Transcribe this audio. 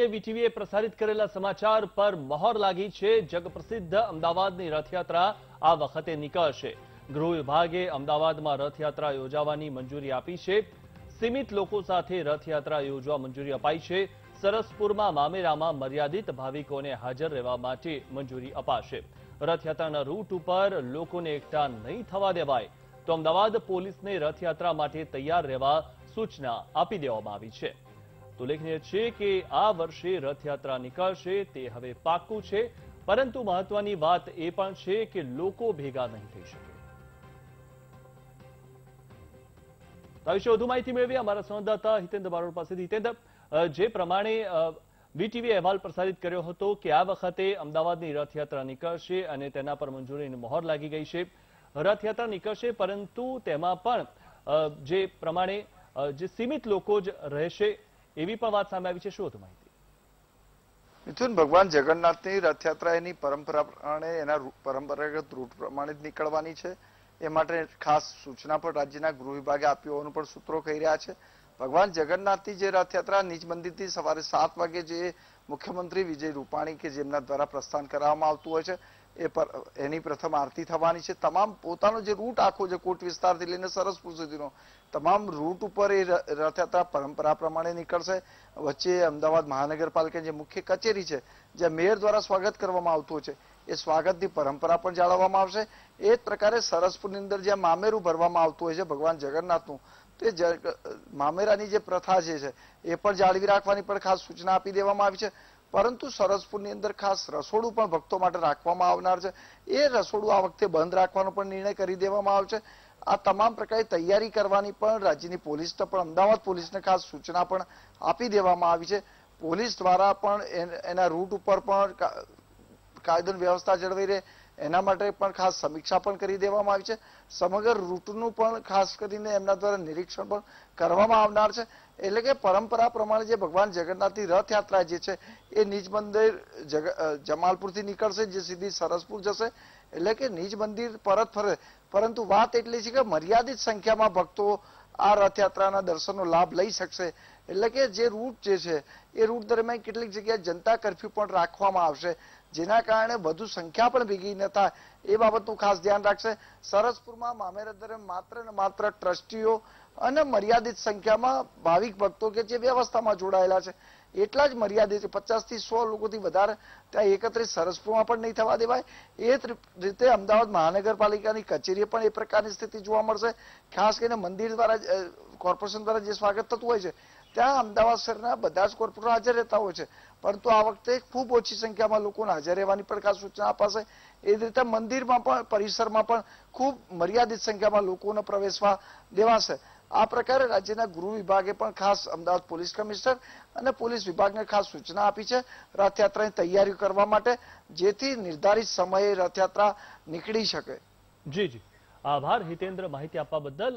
વીટીવીએ પ્રસારિત કરેલા સમાચાર પર મહોર લાગી છે જગપ્રસિદ્ધ અમદાવાદની રથયાત્રા આ વખતે નીકળશે ગૃહ વિભાગે અમદાવાદમાં રથયાત્રા યોજાવાની મંજૂરી આપી છે સીમિત લોકો સાથે રથયાત્રા યોજવા મંજૂરી અપાઈ છે સરસપુરમાં મામેરામાં મર્યાદિત ભાવિકોને હાજર રહેવા માટે મંજૂરી અપાશે રથયાત્રાના રૂટ ઉપર લોકોને એકઠા નહીં થવા દેવાય તો અમદાવાદ પોલીસને રથયાત્રા માટે તૈયાર રહેવા સૂચના આપી દેવામાં આવી છે ઉલ્લેખનીય છે કે આ વર્ષે રથયાત્રા નીકળશે તે હવે પાક્કું છે પરંતુ મહત્વની વાત એ પણ છે કે લોકો ભેગા નહીં થઈ શકે આ વિશે વધુ માહિતી મેળવી અમારા સંવાદદાતા હિતેન્દ્ર બારોડ પાસેથી હિતેન્દ્ર જે પ્રમાણે વીટીવી અહેવાલ પ્રસારિત કર્યો હતો કે આ વખતે અમદાવાદની રથયાત્રા નીકળશે અને તેના પર મંજૂરીની મહોર લાગી ગઈ છે રથયાત્રા નીકળશે પરંતુ તેમાં પણ જે પ્રમાણે જે સીમિત લોકો જ રહેશે એવી પણ વાત સામે આવી છે શું હતું માહિતી મિથુન ભગવાન જગન્નાથની રથયાત્રા એની પરંપરા પ્રમાણે એના પરંપરાગત રૂટ પ્રમાણે જ નીકળવાની છે એ માટે ખાસ સૂચના પણ રાજ્યના ગૃહ વિભાગે આપી હોવાનું પણ સૂત્રો કહી રહ્યા છે ભગવાન જગન્નાથની જે રથયાત્રા નિજ મંદિરથી સવારે સાત વાગે જે મુખ્યમંત્રી વિજય રૂપાણી કે જેમના દ્વારા પ્રસ્થાન કરાવવામાં આવતું હોય છે એ પર એની પ્રથમ આરતી થવાની છે તમામ પોતાનો જે રૂટ આખો છે કોટ વિસ્તારથી લઈને સરસપુર સુધીનો તમામ રૂટ ઉપર એ રથયાત્રા પરંપરા પ્રમાણે નીકળશે વચ્ચે અમદાવાદ મહાનગરપાલિકા જે મુખ્ય કચેરી છે જ્યાં મેયર દ્વારા સ્વાગત કરવામાં આવતું છે એ સ્વાગતની પરંપરા પણ જાળવવામાં આવશે એ જ પ્રકારે સરસપુરની અંદર જ્યાં મામેરું ભરવામાં આવતું હોય છે ભગવાન જગન્નાથનું તે મામેરાની જે પ્રથા છે એ પણ જાળવી રાખવાની પણ ખાસ સૂચના આપી દેવામાં આવી છે પરંતુ સરસપુરની અંદર ખાસ રસોડું પણ ભક્તો માટે રાખવામાં આવનાર છે એ રસોડું આ વખતે બંધ રાખવાનો પણ નિર્ણય કરી દેવામાં આવ્યો છે આ તમામ પ્રકારે તૈયારી કરવાની પણ રાજ્યની પોલીસને પણ અમદાવાદ પોલીસને ખાસ સૂચના પણ આપી દેવામાં આવી છે પોલીસ દ્વારા પણ એના રૂટ ઉપર પણ કાયદો વ્યવસ્થા જળવાઈ રહે એના માટે પણ ખાસ સમીક્ષા પણ કરી દેવામાં આવી છે સમગ્ર રૂટનું પણ ખાસ કરીને એમના દ્વારા નિરીક્ષણ પણ કરવામાં આવનાર છે એટલે કે પરંપરા પ્રમાણે જે ભગવાન જગન્નાથની રથયાત્રા જે છે એ નિજ મંદિર જમાલપુરથી નીકળશે જે સીધી સરસપુર જશે એટલે કે નિજ મંદિર પરત ફરે પરંતુ વાત એટલી છે કે મર્યાદિત સંખ્યામાં ભક્તો આ રથયાત્રાના દર્શનનો લાભ લઈ શકશે એટલે કે જે રૂટ જે છે એ રૂટ દરમિયાન કેટલીક જગ્યાએ જનતા કર્ફ્યુ પણ રાખવામાં આવશે જેના કારણે વધુ સંખ્યા પણ ભેગી ન થાય એ બાબતનું ખાસ ધ્યાન રાખશે સરસપુરમાં મામેરા દરમિયાન માત્ર ને માત્ર ટ્રસ્ટીઓ અને મર્યાદિત સંખ્યામાં ભાવિક ભક્તો કે જે વ્યવસ્થામાં જોડાયેલા છે એટલા જ મર્યાદિત છે પચાસથી સો લોકોથી વધારે ત્યાં એકત્રિત સરસપુરમાં પણ નહીં થવા દેવાય એ રીતે અમદાવાદ મહાનગરપાલિકાની કચેરીએ પણ એ પ્રકારની સ્થિતિ જોવા મળશે ખાસ કરીને મંદિર દ્વારા કોર્પોરેશન દ્વારા જે સ્વાગત થતું હોય છે ત્યાં અમદાવાદ શહેરના બધા જ કોર્પોરેટર હાજર રહેતા હોય છે પરંતુ આ વખતે ખૂબ ઓછી સંખ્યામાં લોકોને હાજર રહેવાની પણ ખાસ સૂચના અપાશે એ જ રીતે મંદિરમાં પણ પરિસરમાં પણ ખૂબ મર્યાદિત સંખ્યામાં લોકોને પ્રવેશવા દેવાશે આ પ્રકારે રાજ્યના ગૃહ વિભાગે પણ ખાસ અમદાવાદ પોલીસ કમિશનર અને પોલીસ વિભાગને ખાસ સૂચના આપી છે રથયાત્રાની તૈયારી કરવા માટે જેથી નિર્ધારિત સમયે રથયાત્રા નીકળી શકે જી જી આભાર હિતેન્દ્ર માહિતી આપવા બદલ